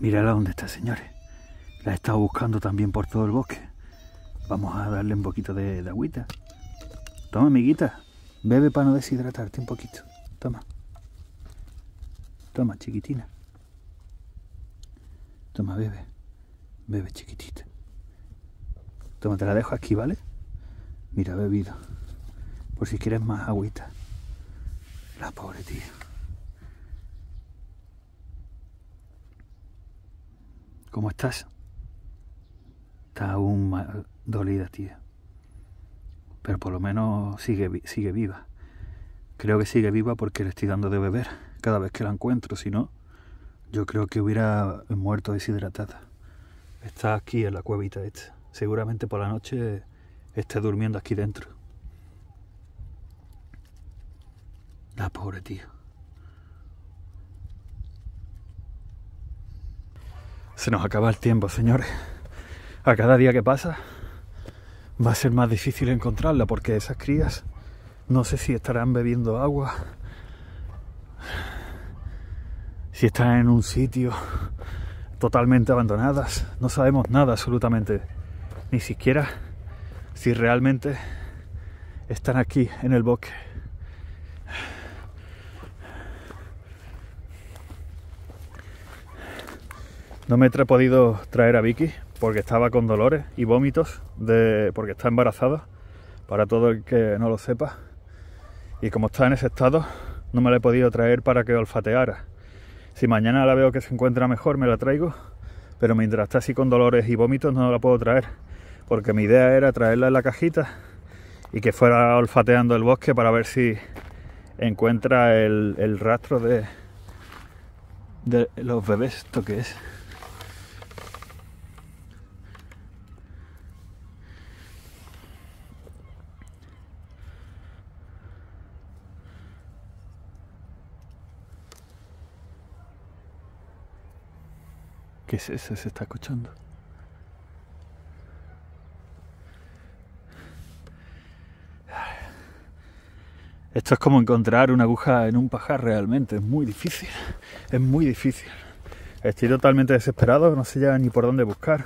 Mírala dónde está, señores. La he estado buscando también por todo el bosque. Vamos a darle un poquito de, agüita. Toma, amiguita. Bebe para no deshidratarte un poquito. Toma. Toma, chiquitina. Toma, bebe. Bebe, chiquitita. Toma, te la dejo aquí, ¿vale? Mira, bebido. Por si quieres más agüita. La pobre tía. ¿Cómo estás? Está aún mal, dolida, tía. Pero por lo menos sigue, sigue viva. Creo que sigue viva porque le estoy dando de beber cada vez que la encuentro. Si no, yo creo que hubiera muerto deshidratada. Está aquí en la cuevita esta. Seguramente por la noche esté durmiendo aquí dentro. La pobre tía. Se nos acaba el tiempo, señores. A cada día que pasa va a ser más difícil encontrarla porque esas crías no sé si estarán bebiendo agua, si están en un sitio totalmente abandonadas. No sabemos nada absolutamente. Ni siquiera si realmente están aquí en el bosque. No me he podido traer a Vicky porque estaba con dolores y vómitos de porque está embarazada, para todo el que no lo sepa. Y como está en ese estado, no me la he podido traer para que olfateara. Si mañana la veo que se encuentra mejor, me la traigo, pero mientras está así con dolores y vómitos no la puedo traer, porque mi idea era traerla en la cajita y que fuera olfateando el bosque para ver si encuentra el, rastro de, de los bebés, esto que es. ¿Qué es eso? Se está escuchando. Esto es como encontrar una aguja en un pajar realmente, es muy difícil, es muy difícil. Estoy totalmente desesperado, no sé ya ni por dónde buscar.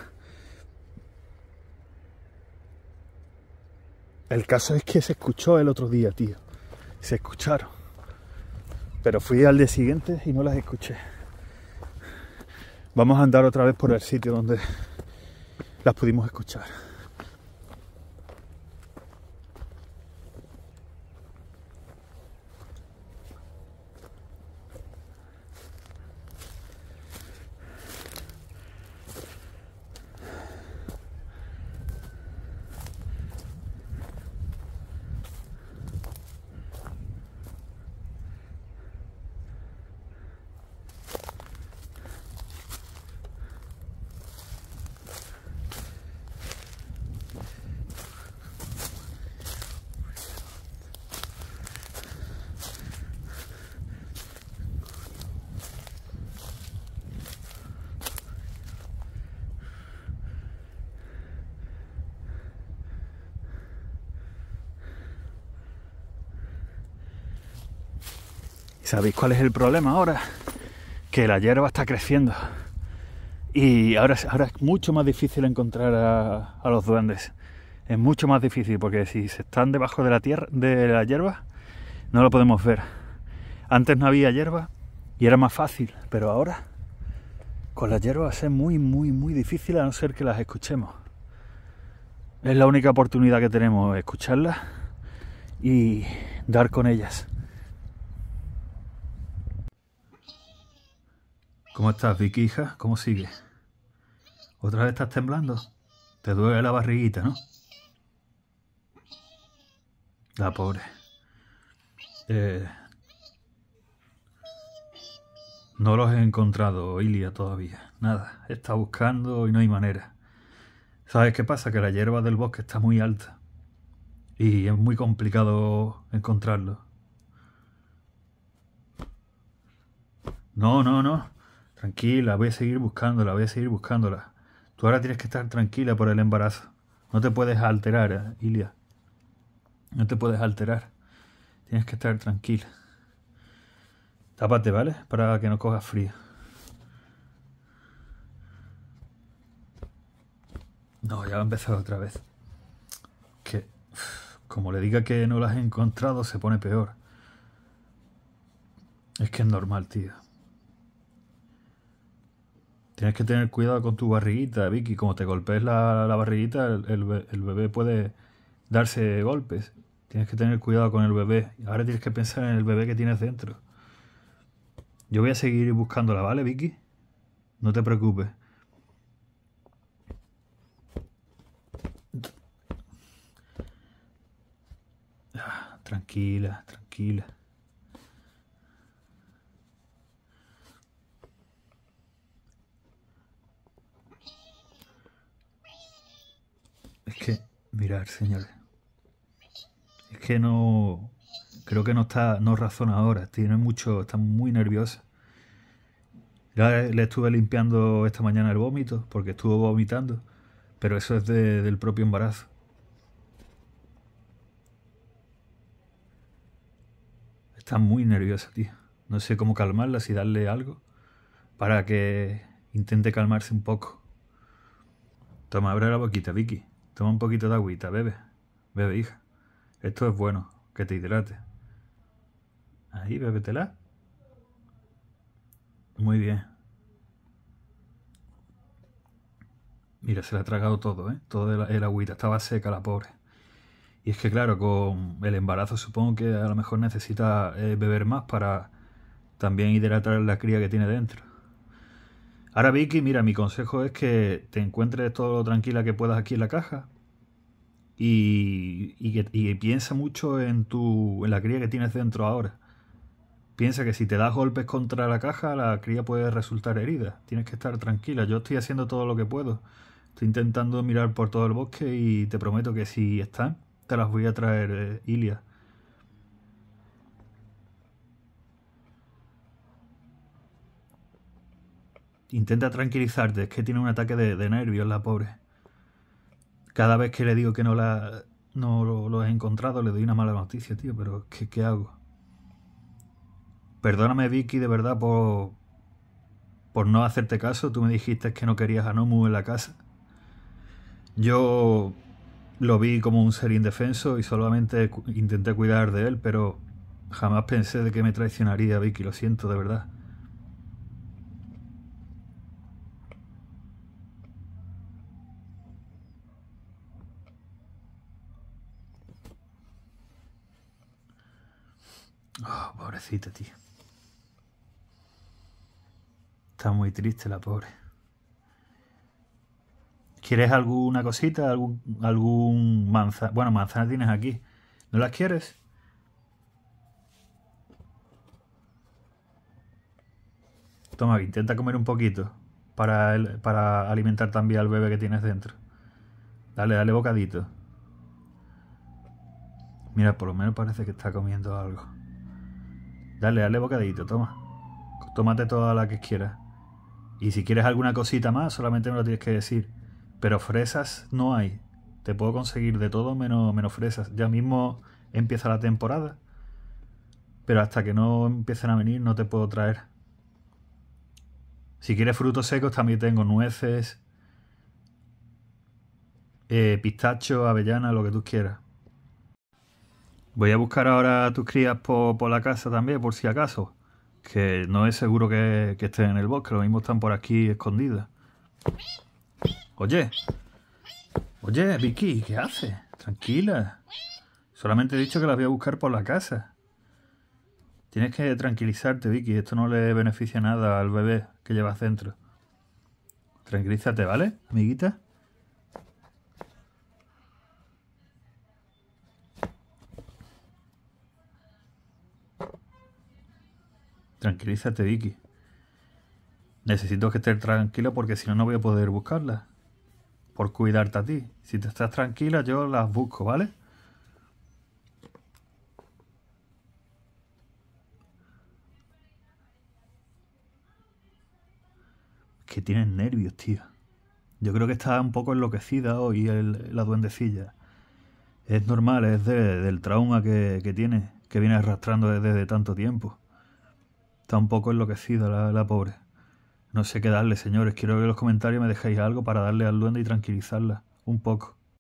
El caso es que se escuchó el otro día, tío. Se escucharon. Pero fui al día siguiente y no las escuché. Vamos a andar otra vez por el sitio donde las pudimos escuchar. ¿Sabéis cuál es el problema ahora? Que la hierba está creciendo. Y ahora, es mucho más difícil encontrar a, a, los duendes. Es mucho más difícil porque si se están debajo de la tierra, de la hierba, no lo podemos ver. Antes no había hierba y era más fácil, pero ahora con las hierbas es muy, muy, muy difícil a no ser que las escuchemos. Es la única oportunidad que tenemos, escucharlas y dar con ellas. ¿Cómo estás, Vicky, hija? ¿Cómo sigues? ¿Otra vez estás temblando? Te duele la barriguita, ¿no? La pobre. Eh, no los he encontrado, Ilia, todavía. Nada, está buscando y no hay manera. ¿Sabes qué pasa? Que la hierba del bosque está muy alta. Y es muy complicado encontrarlo. No, no, no. Tranquila, voy a seguir buscándola, voy a seguir buscándola. Tú ahora tienes que estar tranquila por el embarazo. No te puedes alterar, eh, Ilia. No te puedes alterar. Tienes que estar tranquila. Tápate, ¿vale? Para que no cojas frío. No, ya va a empezar otra vez. Que, como le diga que no la has encontrado, se pone peor. Es que es normal, tío. Tienes que tener cuidado con tu barriguita, Vicky. Como te golpees la, barriguita, el, bebé puede darse golpes. Tienes que tener cuidado con el bebé. Ahora tienes que pensar en el bebé que tienes dentro. Yo voy a seguir buscándola, ¿vale, Vicky? No te preocupes. Ah, tranquila, tranquila. mirar, señores. Es que no. Creo que no está. No razona ahora. Tiene mucho. Está muy nerviosa. le estuve limpiando esta mañana el vómito, porque estuvo vomitando. Pero eso es del propio embarazo. Está muy nerviosa, tío. No sé cómo calmarla, si darle algo. Para que intente calmarse un poco. Toma, abre la boquita, Vicky. Toma un poquito de agüita, bebe. Bebe, hija. Esto es bueno, que te hidrate. Ahí, bébetela. Muy bien. Mira, se la ha tragado todo, ¿eh? Todo el, agüita. Estaba seca la pobre. Y es que, claro, con el embarazo supongo que a lo mejor necesita eh, beber más para también hidratar la cría que tiene dentro. Ahora, Vicky, mira, mi consejo es que te encuentres todo lo tranquila que puedas aquí en la caja. Y, y, piensa mucho en, tu, en la cría que tienes dentro ahora. Piensa que si te das golpes contra la caja, la cría puede resultar herida. Tienes que estar tranquila. Yo estoy haciendo todo lo que puedo. Estoy intentando mirar por todo el bosque y te prometo que si están, te las voy a traer, eh, Ilia. intenta tranquilizarte, es que tiene un ataque de, de nervios la pobre. Cada vez que le digo que no la no lo, he encontrado, le doy una mala noticia, tío, pero ¿qué, hago? Perdóname, Vicky, de verdad, por, por no hacerte caso. Tú me dijiste que no querías a Nomu en la casa. Yo lo vi como un ser indefenso y solamente intenté cuidar de él, pero jamás pensé de que me traicionaría Vicky, lo siento de verdad. Oh, pobrecita, tío. Está muy triste la pobre. ¿Quieres alguna cosita? ¿Algún, algún manzana? Bueno, manzanas tienes aquí. ¿No las quieres? Toma, intenta comer un poquito para, para alimentar también al bebé que tienes dentro. Dale, dale bocadito. Mira, por lo menos parece que está comiendo algo. Dale, dale bocadito, toma. Tómate toda la que quieras. Y si quieres alguna cosita más, solamente me lo tienes que decir. Pero fresas no hay. Te puedo conseguir de todo menos, menos fresas. Ya mismo empieza la temporada. Pero hasta que no empiecen a venir no te puedo traer. Si quieres frutos secos también tengo nueces, eh, pistacho, avellana, lo que tú quieras. Voy a buscar ahora a tus crías por, la casa también, por si acaso. Que no es seguro que, que estén en el bosque, lo mismo están por aquí escondidas. Oye, oye, Vicky, ¿qué haces? Tranquila. Solamente he dicho que las voy a buscar por la casa. Tienes que tranquilizarte, Vicky. Esto no le beneficia nada al bebé que llevas dentro. Tranquilízate, ¿vale, amiguita? Tranquilízate, Vicky, Necesito que estés tranquila porque si no, no voy a poder buscarla. Por cuidarte a ti. Si te estás tranquila, yo las busco, ¿vale? que tienes nervios, tío. Yo creo que está un poco enloquecida hoy la duendecilla. Es normal, es del trauma que, tiene, que viene arrastrando desde tanto tiempo. Está un poco enloquecida la, pobre. No sé qué darle, señores. Quiero que en los comentarios me dejéis algo para darle al duende y tranquilizarla. Un poco.